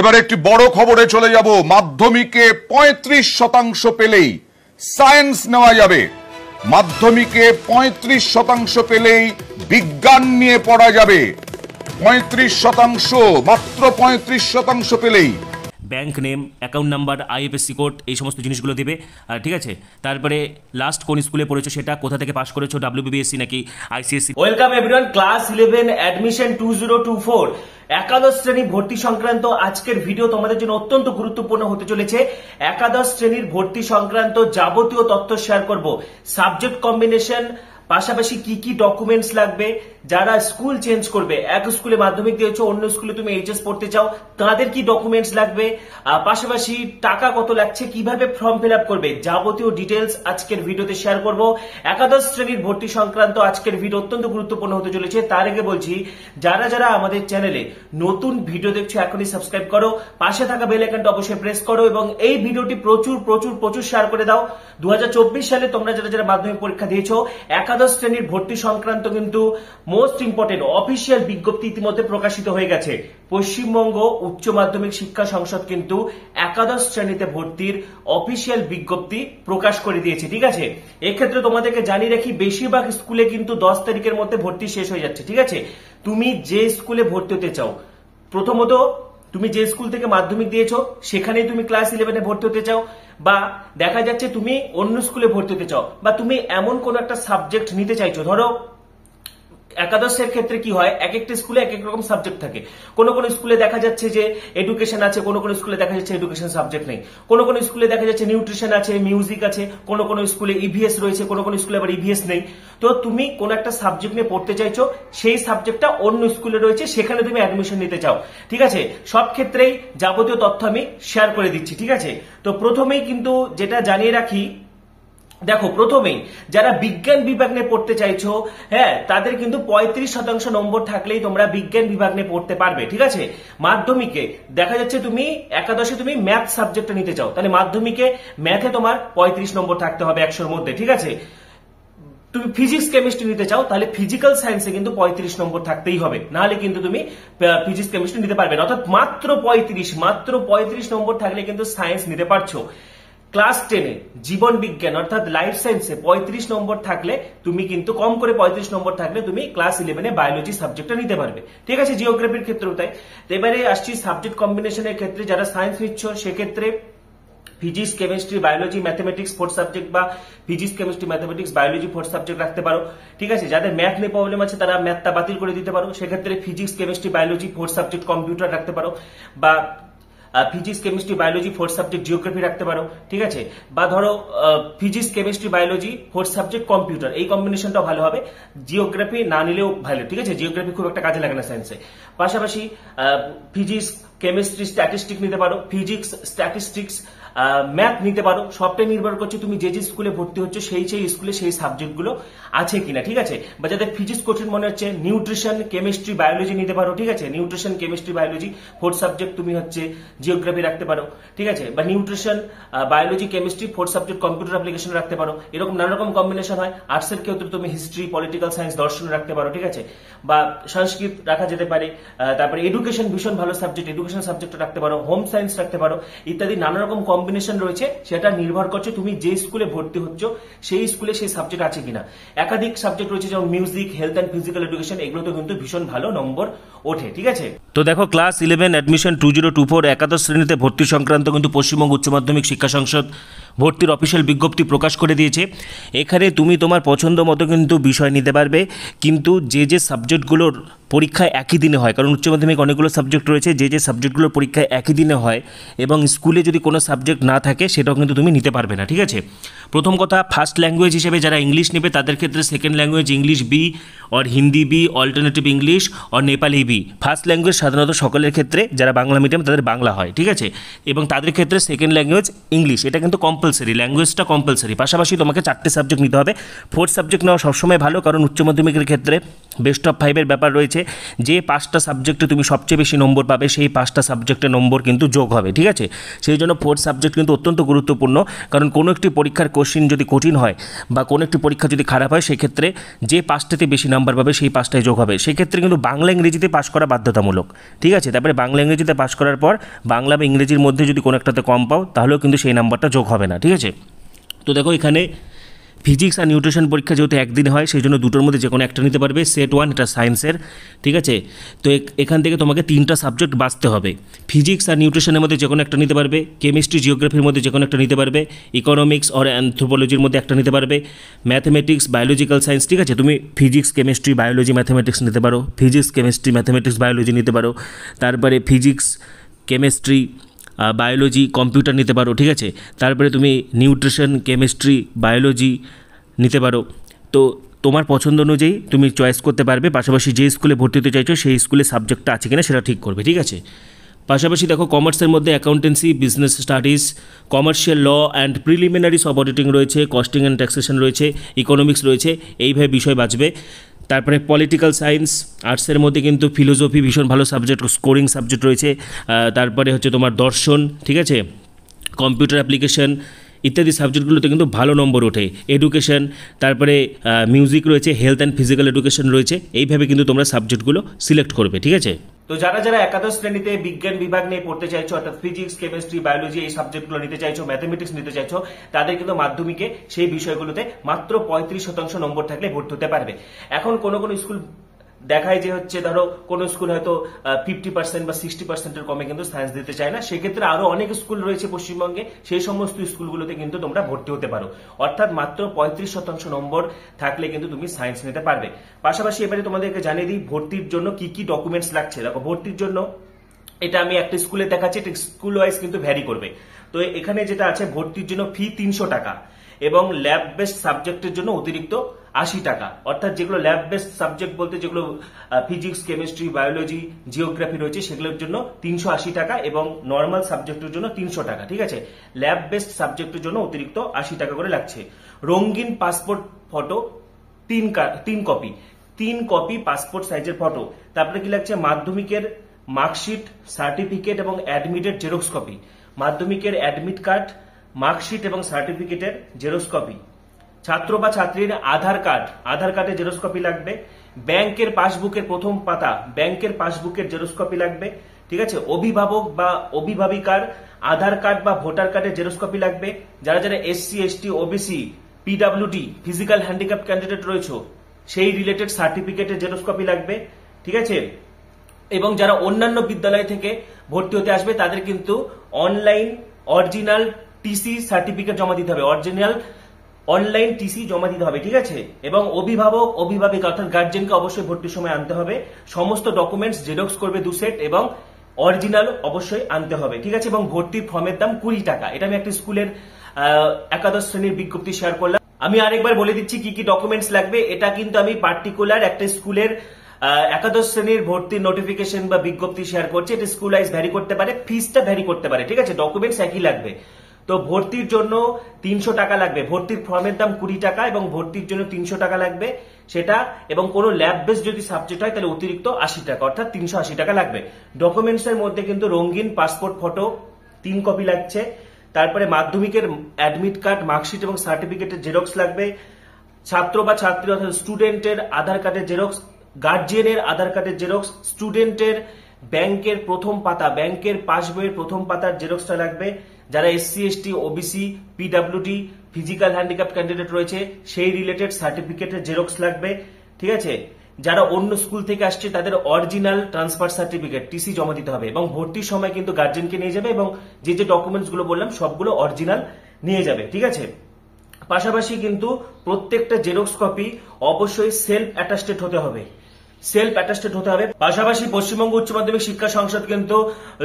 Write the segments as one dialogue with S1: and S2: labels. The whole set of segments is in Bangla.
S1: এবার একটি বড় খবরে চলে যাব মাধ্যমিকে ৩৫ শতাংশ পেলেই সায়েন্স নেওয়া যাবে মাধ্যমিকে ৩৫ শতাংশ পেলেই বিজ্ঞান নিয়ে পড়া যাবে ৩৫ শতাংশ মাত্র ৩৫ শতাংশ পেলেই bank name account number IFSC code এই সমস্ত জিনিসগুলো দেবে ঠিক আছে তারপরে লাস্ট কোন স্কুলে পড়েছো সেটা কোথা থেকে পাস করেছো ডাব্লিউবিএসসি নাকি ICSC welcome everyone class eleven admission two zero two four একাদশ শ্রেণী ভর্তি সংক্রান্ত আজকের ভিডিও তোমাদের জন্য অত্যন্ত গুরুত্বপূর্ণ হতে চলেছে একাদশ শ্রেণীর ভর্তি সংক্রান্ত যাবতীয় তথ্য শেয়ার করব সাবজেক্ট কম্বিনেশন পাশাপাশি কি কি ডকুমেন্টস লাগবে যারা স্কুল চেঞ্জ করবে এক স্কুলে মাধ্যমিক দিয়েছো অন্য স্কুলে তুমি এইচএস পড়তে চাও তাদের কি ডকুমেন্টস লাগবে পাশাপাশি টাকা কত লাগছে কিভাবে ফর্ম ফিল করবে যাবতীয় ডিটেলস আজকের ভিডিওতে শেয়ার করব একাদশ শ্রেণীর ভর্তি সংক্রান্ত আজকের ভিডিও অত্যন্ত গুরুত্বপূর্ণ হতে চলেছে তার আগে বলছি যারা যারা আমাদের চ্যানেলে নতুন ভিডিও দেখছো এখনই সাবস্ক্রাইব করো পাশে থাকা বেল আইকনটা অবশ্যই প্রেস করো এবং এই ভিডিওটি প্রচুর প্রচুর প্রচুর শেয়ার করে দাও দু সালে তোমরা যারা যারা মাধ্যমিক পরীক্ষা দিয়েছো একাদশ একাদশ শ্রেণীর ভর্তি সংক্রান্ত কিন্তু মোস্ট ইম্পর্টেন্ট অফিসিয়াল বিজ্ঞপ্তি ইতিমধ্যে প্রকাশিত হয়ে গেছে পশ্চিমবঙ্গ উচ্চ মাধ্যমিক শিক্ষা সংসদ কিন্তু একাদশ শ্রেণীতে ভর্তির অফিসিয়াল বিজ্ঞপ্তি প্রকাশ করে দিয়েছে ঠিক আছে এক্ষেত্রে তোমাদেরকে জানিয়ে রাখি বেশিরভাগ স্কুলে কিন্তু দশ তারিখের মধ্যে ভর্তি শেষ হয়ে যাচ্ছে ঠিক আছে তুমি যে স্কুলে ভর্তি হতে চাও প্রথমত তুমি যে স্কুল থেকে মাধ্যমিক দিয়েছো সেখানেই তুমি ক্লাস ইলেভেনে ভর্তি হতে চাও বা দেখা যাচ্ছে তুমি অন্য স্কুলে ভর্তি হতে চাও বা তুমি এমন কোন একটা সাবজেক্ট নিতে চাইছো ধরো একাদশের ক্ষেত্রে কি হয় এক একটা স্কুলে এক এক রকম সাবজেক্ট থাকে কোন কোন স্কুলে দেখা যাচ্ছে যে এডুকেশন আছে কোন কোন স্কুলে দেখা যাচ্ছে এডুকেশন সাবজেক্ট নেই কোন কোন স্কুলে দেখা যাচ্ছে নিউট্রিশন আছে মিউজিক আছে কোন কোন স্কুলে ইভিএস e রয়েছে কোন কোন স্কুলে আবার ইভিএস e নেই তো তুমি কোন একটা সাবজেক্ট নিয়ে পড়তে চাইছো সেই সাবজেক্টটা অন্য স্কুলে রয়েছে সেখানে তুমি অ্যাডমিশন নিতে চাও ঠিক আছে সব ক্ষেত্রেই যাবতীয় তথ্য আমি শেয়ার করে দিচ্ছি ঠিক আছে তো প্রথমেই কিন্তু যেটা জানিয়ে রাখি দেখো প্রথমেই যারা বিজ্ঞান বিভাগ নিয়ে পড়তে চাইছো হ্যাঁ তাদের কিন্তু পঁয়ত্রিশ শতাংশ নম্বর থাকলেই তোমরা বিজ্ঞান বিভাগ নিয়ে পড়তে পারবে ঠিক আছে মাধ্যমিকে দেখা যাচ্ছে তুমি একাদশে তুমি ম্যাথ সাবজেক্টটা নিতে চাও তাহলে মাধ্যমিকে ম্যাথে তোমার পঁয়ত্রিশ নম্বর থাকতে হবে একশোর মধ্যে ঠিক আছে তুমি ফিজিক্স কেমিস্ট্রি নিতে চাও তাহলে ফিজিক্যাল সায়েন্সে কিন্তু পঁয়ত্রিশ নম্বর থাকতেই হবে নাহলে কিন্তু তুমি ফিজিক্স কেমিস্ট্রি নিতে পারবে না অর্থাৎ মাত্র পঁয়ত্রিশ মাত্র পঁয়ত্রিশ নম্বর থাকলে কিন্তু সায়েন্স নিতে পারছো ক্লাস টেনে জীবন বিজ্ঞান অর্থাৎ লাইফ সায়েন্সে পঁয়ত্রিশ নম্বর থাকলে তুমি কিন্তু কম করে পঁয়ত্রিশ নম্বর থাকলে তুমি ক্লাস ইলেভেনে বায়োলজি সাবজেক্টটা নিতে পারবে ঠিক আছে জিওগ্রাফির ক্ষেত্রেও তাই তো এবারে আসছি সাবজেক্ট কম্বিনেশনের ক্ষেত্রে যারা সায়েন্স নিচ্ছ সেক্ষেত্রে physics chemistry biology mathematics fourth subject বা physics chemistry mathematics biology fourth subject রাখতে পারো ঠিক আছে যাদের ম্যাথ নিয়ে প্রবলেম আছে তারা ম্যাথটা বাতিল করে দিতে পারো সেক্ষেত্রে physics chemistry biology fourth subject computer রাখতে পারো বা physics chemistry biology fourth subject geography রাখতে পারো ঠিক আছে বা ধরো physics chemistry biology fourth subject computer এই কম্বিনেশনটা ভালো হবে জিওগ্রাফি না নিলেও ভালো ঠিক আছে জিওগ্রাফি খুব একটা কাজে লাগে না সায়েন্সে পাশাপাশি ফিজিক্স কেমিস্ট্রি স্ট্যাটিস্টিক নিতে পারো ফিজিক্স স্ট্যাটিস্টিক্স ম্যাথ নিতে পারো সবটাই নির্ভর করছে তুমি যে যে স্কুলে ভর্তি হচ্ছে সেই সেই স্কুলে সেই সাবজেক্টগুলো আছে কিনা ঠিক আছে বা যাদের ফিজিক্স কঠিন মনে হচ্ছে নিউট্রিশন কেমিস্ট্রি বায়োলজি নিতে পারো ঠিক আছে nutrition chemistry biology fourth subject তুমি হচ্ছে জিওগ্রাফি রাখতে পারো ঠিক আছে বা nutrition biology chemistry fourth subject computer application রাখতে পারো এরকম নানা রকম কম্বিনেশন হয় আর্টসের ক্ষেত্রে তুমি হিস্ট্রি পলিটিক্যাল সায়েন্স দর্শন রাখতে পারো ঠিক আছে বা সংস্কৃত রাখা যেতে পারে তারপরে এডুকেশন ভীষণ ভালো সাবজেক্ট এডুকেশন সাবজেক্ট রাখতে পারো হোম সায়েন্স রাখতে পারো ইত্যাদি নানা রকম কম্বিনেশন রয়েছে সেটা নির্ভর করছে তুমি যে স্কুলে ভর্তি হচ্ছ সেই স্কুলে সেই সাবজেক্ট আছে কিনা একাধিক সাবজেক্ট রয়েছে যেমন music health and physical education এগুলো তো কিন্তু ভীষণ ভালো নম্বর ওঠে ঠিক আছে তো দেখো class eleven admission two zero two four একাদশ শ্রেণীতে ভর্তি সংক্রান্ত কিন্তু পশ্চিমবঙ্গ উচ্চ মাধ্যমিক শিক্ষা সংসদ ভর্তির অফিসিয়াল বিজ্ঞপ্তি প্রকাশ করে দিয়েছে এখানে তুমি তোমার পছন্দ মতো কিন্তু বিষয় নিতে পারবে কিন্তু যে যে সাবজেক্টগুলোর পরীক্ষা একই দিনে হয় কারণ উচ্চ মাধ্যমিক অনেকগুলো সাবজেক্ট রয়েছে যে যে সাবজেক্টগুলোর পরীক্ষা একই দিনে হয় এবং স্কুলে যদি কোনো সাবজেক্ট না থাকে সেটাও কিন্তু তুমি নিতে পারবে না ঠিক আছে প্রথম কথা ফার্স্ট ল্যাঙ্গুয়েজ হিসেবে যারা ইংলিশ নেবে তাদের ক্ষেত্রে second language English B or Hindi B alternative English or Nepali B first language সাধারণত সকলের ক্ষেত্রে যারা বাংলা মিডিয়াম তাদের বাংলা হয় ঠিক আছে এবং তাদের ক্ষেত্রে সেকেন্ড ল্যাঙ্গুয়েজ ইংলিশ এটা কিন্তু কম্পালসারি ল্যাঙ্গুয়েজটা কম্পালসারি পাশাপাশি তোমাকে চারটে সাবজেক্ট নিতে হবে ফোর্থ সাবজেক্ট নেওয়া সবসময় ভালো কারণ উচ্চ মাধ্যমিকের ক্ষেত্রে বেস্ট অফ ফাইভের ব্যাপার রয়েছে যে পাঁচটা সাবজেক্টে তুমি সবচেয়ে বেশি নম্বর পাবে সেই পাঁচটা সাবজেক্টের নম্বর কিন্তু যোগ হবে ঠিক আছে সেই জন্য ফোর্থ সাবজেক্ট কিন্তু অত্যন্ত গুরুত্বপূর্ণ কারণ কোনো একটি পরীক্ষার কোশ্চিন যদি কঠিন হয় বা কোনো একটি পরীক্ষা যদি খারাপ হয় সেক্ষেত্রে যে পাঁচটাতে বেশি নাম্বার নাম্বার পাবে সেই পাঁচটায় যোগ হবে সেক্ষেত্রে কিন্তু বাংলা ইংরেজিতে পাশ করা বাধ্যতামূলক ঠিক আছে তারপরে বাংলা ইংরেজিতে পাশ করার পর বাংলা বা ইংরেজির মধ্যে যদি কোনো একটাতে কম পাও তাহলেও কিন্তু সেই নাম্বারটা যোগ হবে না ঠিক আছে তো দেখো এখানে ফিজিক্স আর নিউট্রিশন পরীক্ষা যেহেতু একদিন হয় সেই জন্য দুটোর মধ্যে যে কোনো একটা নিতে পারবে সেট ওয়ান এটা সায়েন্সের ঠিক আছে তো এখান থেকে তোমাকে তিনটা সাবজেক্ট বাঁচতে হবে ফিজিক্স আর নিউট্রিশনের মধ্যে যে কোনো একটা নিতে পারবে কেমিস্ট্রি জিওগ্রাফির মধ্যে যে কোনো একটা নিতে পারবে ইকোনমিক্স ওর অ্যান্থ্রোপোলজির মধ্যে একটা নিতে পারবে ম্যাথমেটিক্স বায়োলজিক্যাল সায়েন্স ঠিক আছে তুমি ফিজিক্স কেমিস্ট্রি বায়োলজি ম্যাথমেটিক্স নিতে পারো ফিজিক্স কেমিস্ট্রি ম্যাথমেটিক্স বায়োলজি নিতে পারো তারপরে ফিজিক্স কেমিস্ট্রি বায়োলজি কম্পিউটার নিতে পারো ঠিক আছে তারপরে তুমি নিউট্রিশন কেমিস্ট্রি বায়োলজি নিতে পারো তো তোমার পছন্দ অনুযায়ী তুমি চয়েস করতে পারবে পাশাপাশি যে স্কুলে ভর্তি হতে চাইছো সেই স্কুলে সাবজেক্টটা আছে কিনা সেটা ঠিক করবে ঠিক আছে পাশাপাশি দেখো কমার্সের মধ্যে accountancy business studies commercial law and preliminaries auditing রয়েছে কস্টিং অ্যান্ড ট্যাক্সেশন রয়েছে ইকোনমিক্স রয়েছে এইভাবে বিষয় বাঁচবে তারপরে পলিটিক্যাল সায়েন্স আর্টসের মধ্যে কিন্তু ফিলোসফি ভীষণ ভালো সাবজেক্ট স্কোরিং সাবজেক্ট রয়েছে তারপরে হচ্ছে তোমার দর্শন ঠিক আছে কম্পিউটার অ্যাপ্লিকেশন ইত্যাদি সাবজেক্টগুলোতে কিন্তু ভালো নম্বর ওঠে এডুকেশন তারপরে মিউজিক রয়েছে হেলথ অ্যান্ড ফিজিক্যাল এডুকেশন রয়েছে এইভাবে কিন্তু তোমরা সাবজেক্টগুলো সিলেক্ট করবে ঠিক আছে তো যারা যারা একাদশ শ্রেণীতে বিজ্ঞান বিভাগ নিয়ে পড়তে চাইছো অর্থাৎ ফিজিক্স কেমিস্ট্রি বায়োলজি এই সাবজেক্টগুলো নিতে চাইছো ম্যাথামেটিক্স নিতে চাইছো তাদের কিন্তু মাধ্যমিকে সেই বিষয়গুলোতে মাত্র পঁয়ত্রিশ শতাংশ নম্বর থাকলে ভর্তি হতে পারবে এখন কোন কোন স্কুল দেখায় যে হচ্ছে ধরো কোনো স্কুল হয়তো ফিফটি পার্সেন্ট বা সিক্সটি পার্সেন্টের কমে কিন্তু সায়েন্স দিতে চায় না সেক্ষেত্রে আরো অনেক স্কুল রয়েছে পশ্চিমবঙ্গে সেই সমস্ত স্কুলগুলোতে কিন্তু তোমরা ভর্তি হতে পারো অর্থাৎ মাত্র পঁয়ত্রিশ শতাংশ নম্বর থাকলে কিন্তু তুমি সায়েন্স নিতে পারবে পাশাপাশি এবারে তোমাদেরকে জানিয়ে দিই ভর্তির জন্য কি কি ডকুমেন্টস লাগছে দেখো ভর্তির জন্য এটা আমি একটা স্কুলে দেখাচ্ছি এটা স্কুল ওয়াইজ কিন্তু ভ্যারি করবে তো এখানে যেটা আছে ভর্তির জন্য ফি তিনশো টাকা এবং ল্যাব বেস্ট সাবজেক্টের জন্য অতিরিক্ত আশি টাকা অর্থাৎ যেগুলো ল্যাব বেসড সাবজেক্ট বলতে যেগুলো ফিজিক্স কেমিস্ট্রি বায়োলজি জিওগ্রাফি রয়েছে সেগুলোর জন্য তিনশো আশি টাকা এবং নর্মাল সাবজেক্টের জন্য তিনশো টাকা ঠিক আছে ল্যাব বেসড সাবজেক্টের জন্য অতিরিক্ত আশি টাকা করে লাগছে রঙিন পাসপোর্ট ফটো তিন তিন কপি তিন কপি পাসপোর্ট সাইজের ফটো তারপরে কি লাগছে মাধ্যমিকের মার্কশিট সার্টিফিকেট এবং অ্যাডমিটের জেরক্স কপি মাধ্যমিকের অ্যাডমিট কার্ড মার্কশিট এবং সার্টিফিকেটের জেরক্স কপি ছাত্র বা ছাত্রীর আধার কার্ড আধার কার্ডে জেরক্স কপি লাগবে ব্যাংকের পাসবুকের প্রথম পাতা ব্যাংকের পাসবুকের জেরক্স কপি লাগবে ঠিক আছে অভিভাবক বা অভিভাবিকার আধার কার্ড বা ভোটার কার্ডের জেরক্স কপি লাগবে যারা যারা SC ST OBC PWD physical handicap candidate রয়েছে সেই রিলেটেড সার্টিফিকেটের জেরক্স কপি লাগবে ঠিক আছে এবং যারা অন্যান্য বিদ্যালয় থেকে ভর্তি হতে আসবে তাদের কিন্তু অনলাইন অরিজিনাল টিসি সার্টিফিকেট জমা দিতে হবে অরিজিনাল অনলাইন টিসি জমা দিতে হবে ঠিক আছে এবং অভিভাবক অভিভাবক অর্থাৎ গার্জেনকে অবশ্যই ভর্তির সময় আনতে হবে সমস্ত ডকুমেন্টস জেরক্স করবে দু সেট এবং অরিজিনাল অবশ্যই আনতে হবে ঠিক আছে এবং ভর্তির ফর্মের দাম কুড়ি টাকা এটা আমি একটা স্কুলের একাদশ শ্রেণীর বিজ্ঞপ্তি শেয়ার করলাম আমি আরেকবার বলে দিচ্ছি কি কি ডকুমেন্টস লাগবে এটা কিন্তু আমি পার্টিকুলার একটা স্কুলের একাদশ শ্রেণীর ভর্তির নোটিফিকেশন বা বিজ্ঞপ্তি শেয়ার করছে এটা স্কুল ওয়াইজ ভ্যারি করতে পারে ফিজটা ভ্যারি করতে পারে ঠিক আছে ডকুমেন্টস একই লাগবে তো ভর্তির জন্য তিনশো টাকা লাগবে ভর্তির ফর্মের দাম কুড়ি টাকা এবং ভর্তির জন্য তিনশো টাকা লাগবে সেটা এবং কোনো ল্যাব বেস যদি সাবজেক্ট হয় তাহলে অতিরিক্ত আশি টাকা অর্থাৎ তিনশো আশি টাকা লাগবে ডকুমেন্টস এর মধ্যে কিন্তু রঙিন পাসপোর্ট ফটো তিন কপি লাগছে তারপরে মাধ্যমিকের অ্যাডমিট কার্ড মার্কশিট এবং সার্টিফিকেটের জেরক্স লাগবে ছাত্র বা ছাত্রী অর্থাৎ স্টুডেন্টের আধার কার্ডের জেরক্স গার্জিয়ানের আধার কার্ডের জেরক্স স্টুডেন্টের ব্যাংকের প্রথম পাতা ব্যাংকের পাসবইয়ের প্রথম পাতার জেরক্সটা লাগবে যারা SC ST OBC PWD physical handicap candidate রয়েছে সেই রিলেটেড সার্টিফিকেটের জেরক্স লাগবে ঠিক আছে যারা অন্য স্কুল থেকে আসছে তাদের অরিজিনাল ট্রান্সফার সার্টিফিকেট টিসি জমা দিতে হবে এবং ভর্তির সময় কিন্তু গার্জেনকে নিয়ে যাবে এবং যে যে ডকুমেন্টসগুলো বললাম সবগুলো অরিজিনাল নিয়ে যাবে ঠিক আছে পাশাপাশি কিন্তু প্রত্যেকটা জেরক্স কপি অবশ্যই সেলফ অ্যাটাস্টেড হতে হবে সেলফ অ্যাটাস্টেড হতে হবে পাশাপাশি পশ্চিমবঙ্গ উচ্চ মাধ্যমিক শিক্ষা সংসদ কিন্তু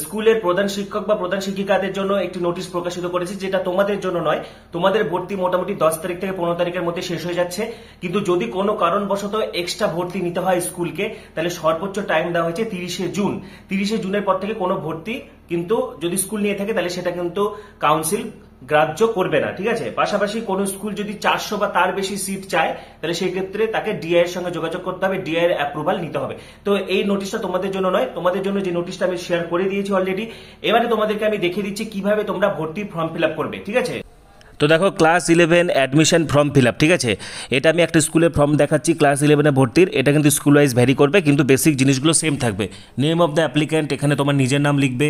S1: স্কুলের প্রধান শিক্ষক বা প্রধান শিক্ষিকাদের জন্য একটি নোটিশ প্রকাশিত করেছে যেটা তোমাদের জন্য নয় তোমাদের ভর্তি মোটামুটি দশ তারিখ থেকে পনেরো তারিখের মধ্যে শেষ হয়ে যাচ্ছে কিন্তু যদি কোনো কারণবশত এক্সট্রা ভর্তি নিতে হয় স্কুলকে তাহলে সর্বোচ্চ টাইম দেওয়া হয়েছে তিরিশে জুন তিরিশে জুনের পর থেকে কোনো ভর্তি কিন্তু যদি স্কুল নিয়ে থাকে তাহলে সেটা কিন্তু কাউন্সিল গ্রাহ্য করবে না ঠিক আছে পাশাপাশি কোন স্কুল যদি চারশো বা তার বেশি সিট চায় তাহলে সেই ক্ষেত্রে তাকে ডিআই এর সঙ্গে যোগাযোগ করতে হবে ডিআই এর অ্যাপ্রুভাল নিতে হবে তো এই নোটিশটা তোমাদের জন্য নয় তোমাদের জন্য যে নোটিশটা আমি শেয়ার করে দিয়েছি অলরেডি এবারে তোমাদেরকে আমি দেখিয়ে দিচ্ছি কিভাবে তোমরা ভর্তি ফর্ম ফিল করবে ঠিক আছে তো দেখো class eleven admission form fill ঠিক আছে এটা আমি একটা স্কুলের ফর্ম দেখাচ্ছি ক্লাস ইলেভেনে ভর্তির এটা কিন্তু স্কুল ওয়াইজ ভ্যারি করবে কিন্তু বেসিক জিনিসগুলো সেম থাকবে নেম অফ দ্য অ্যাপ্লিক্যান্ট এখানে তোমার নিজের নাম লিখবে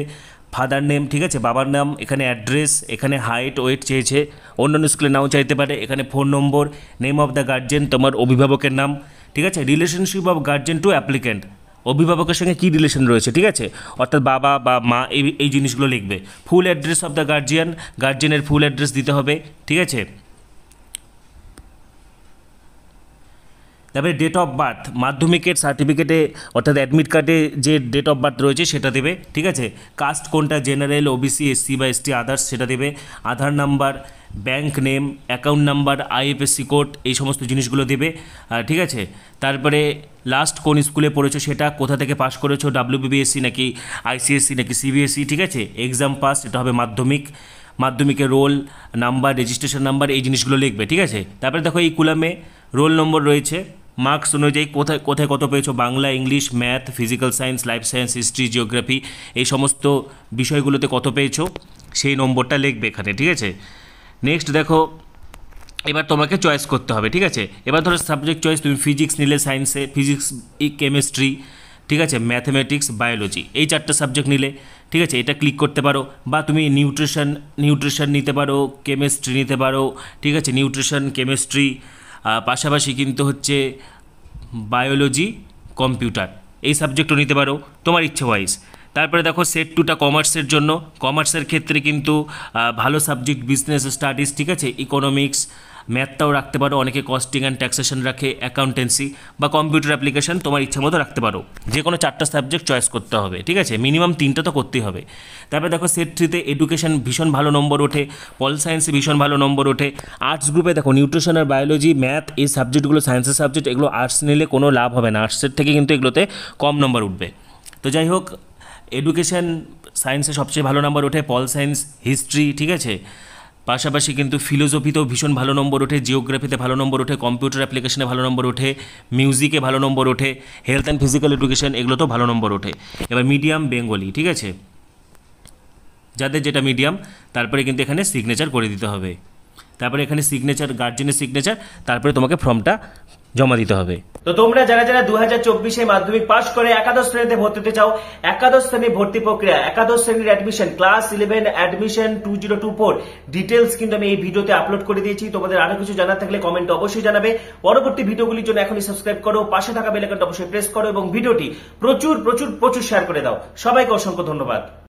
S1: ফাদার নেম ঠিক আছে বাবার নাম এখানে অ্যাড্রেস এখানে হাইট ওয়েট চেয়েছে অন্যান্য স্কুলে নাও চাইতে পারে এখানে phone number name of the guardian তোমার অভিভাবকের নাম ঠিক আছে relationship of guardian to applicant অভিভাবকের সঙ্গে কী রিলেশন রয়েছে ঠিক আছে অর্থাৎ বাবা বা মা এই এই জিনিসগুলো লিখবে full address of the guardian গার্জিয়ানের ফুল অ্যাড্রেস দিতে হবে ঠিক আছে তারপরে ডেট অফ বার্থ মাধ্যমিকের সার্টিফিকেটে অর্থাৎ অ্যাডমিট কার্ডে যে ডেট অফ বার্থ রয়েছে সেটা দেবে ঠিক আছে কাস্ট কোনটা জেনারেল ওবিসি এসসি বা এসটি আদার্স সেটা দেবে Aadhaar number bank name account number IFSC code এই সমস্ত জিনিসগুলো দেবে ঠিক আছে তারপরে লাস্ট কোন স্কুলে পড়েছো সেটা কোথা থেকে পাশ করেছো ডাব্লিউবিবিএসসি নাকি আইসিএসসি নাকি সিবিএসসি e, ঠিক আছে এক্সাম পাস এটা হবে মাধ্যমিক মাধ্যমিকে রোল নাম্বার রেজিস্ট্রেশন নাম্বার এই জিনিসগুলো লিখবে ঠিক আছে তারপরে দেখো এই কুলামে রোল নম্বর রয়েছে মার্কস অনুযায়ী কোথায় কোথায় কত পেয়েছো Bangla English math physical science life science history geography এই সমস্ত বিষয়গুলোতে কত পেয়েছো সেই নম্বরটা লিখবে এখানে ঠিক আছে নেক্সট দেখো এবার তোমাকে চয়েস করতে হবে ঠিক আছে এবার ধরো সাবজেক্ট চয়েস তুমি ফিজিক্স নিলে সায়েন্সে ফিজিক্স কেমিস্ট্রি ঠিক আছে ম্যাথমেটিক্স বায়োলজি এই চারটে সাবজেক্ট নিলে ঠিক আছে এটা ক্লিক করতে পারো বা তুমি নিউট্রিশন নিউট্রিশন নিতে পারো কেমিস্ট্রি নিতে পারো ঠিক আছে নিউট্রিশন কেমিস্ট্রি পাশাপাশি কিন্তু হচ্ছে বায়োলজি কম্পিউটার এই সাবজেক্টও নিতে পারো তোমার ইচ্ছে ওয়াইজ তারপরে দেখো সেট টুটা কমার্সের জন্য কমার্সের ক্ষেত্রে কিন্তু ভালো সাবজেক্ট বিজনেস স্টাডিজ ঠিক আছে ইকোনমিক্স ম্যাথটাও রাখতে পারো অনেকে কস্টিং অ্যান্ড ট্যাক্সেশন রাখে অ্যাকাউন্টেন্সি বা কম্পিউটার অ্যাপ্লিকেশান তোমার ইচ্ছা মতো রাখতে পারো যে কোনো চারটা সাবজেক্ট চয়েস করতে হবে ঠিক আছে মিনিমাম তিনটা তো করতেই হবে তারপরে দেখো সেট থ্রিতে এডুকেশন ভীষণ ভালো নম্বর ওঠে পল সায়েন্সে ভীষণ ভালো নম্বর ওঠে আর্টস গ্রুপে দেখো নিউট্রিশন আর বায়োলজি ম্যাথ এই সাবজেক্টগুলো সায়েন্সের সাবজেক্ট এগুলো আর্টস নিলে কোনো লাভ হবে না আর্টসের থেকে কিন্তু এগুলোতে কম নম্বর উঠবে তো যাই হোক এডুকেশান সায়েন্সে সবচেয়ে ভালো নম্বর ওঠে পল সায়েন্স হিস্ট্রি ঠিক আছে পাশাপাশি কিন্তু ফিলোসফিতেও ভীষণ ভালো নম্বর ওঠে জিওগ্রাফিতে ভালো নম্বর ওঠে কম্পিউটার অ্যাপ্লিকেশনে ভালো নম্বর ওঠে মিউজিকে ভালো নম্বর ওঠে হেলথ অ্যান্ড ফিজিক্যাল এডুকেশান এগুলো তো ভালো নম্বর ওঠে এবার মিডিয়াম বেঙ্গলি ঠিক আছে যাদের যেটা মিডিয়াম তারপরে কিন্তু এখানে সিগনেচার করে দিতে হবে তারপরে এখানে সিগনেচার গার্জেনের সিগনেচার তারপরে তোমাকে ফর্মটা জমা দিতে হবে তো তোমরা যারা যারা দু হাজার চব্বিশে মাধ্যমিক পাশ করে একাদশ শ্রেণীতে ভর্তি হতে চাও একাদশ শ্রেণী ভর্তি প্রক্রিয়া একাদশ শ্রেণীর admission class eleven admission two zero two four details কিন্তু আমি এই ভিডিওতে আপলোড করে দিয়েছি তোমাদের আরো কিছু জানার থাকলে কমেন্ট অবশ্যই জানাবে পরবর্তী ভিডিওগুলির জন্য এখনই সাবস্ক্রাইব করো পাশে থাকা বেলাকানটা অবশ্যই প্রেস করো এবং ভিডিওটি প্রচুর প্রচুর প্রচুর শেয়ার করে দাও সবাইকে অসংখ্য ধন্যবাদ